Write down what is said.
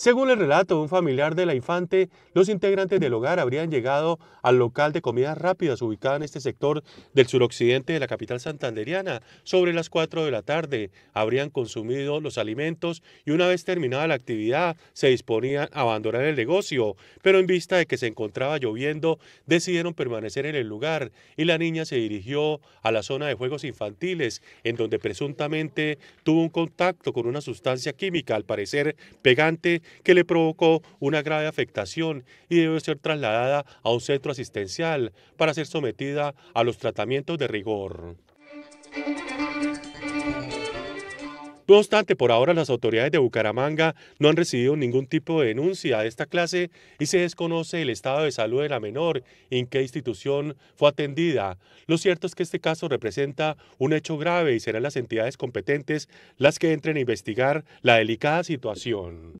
Según el relato de un familiar de la infante, los integrantes del hogar habrían llegado al local de comidas rápidas ubicado en este sector del suroccidente de la capital santanderiana sobre las 4 de la tarde. Habrían consumido los alimentos y una vez terminada la actividad se disponían a abandonar el negocio, pero en vista de que se encontraba lloviendo decidieron permanecer en el lugar y la niña se dirigió a la zona de juegos infantiles en donde presuntamente tuvo un contacto con una sustancia química, al parecer pegante que le provocó una grave afectación y debe ser trasladada a un centro asistencial para ser sometida a los tratamientos de rigor. No obstante, por ahora las autoridades de Bucaramanga no han recibido ningún tipo de denuncia de esta clase y se desconoce el estado de salud de la menor y en qué institución fue atendida. Lo cierto es que este caso representa un hecho grave y serán las entidades competentes las que entren a investigar la delicada situación.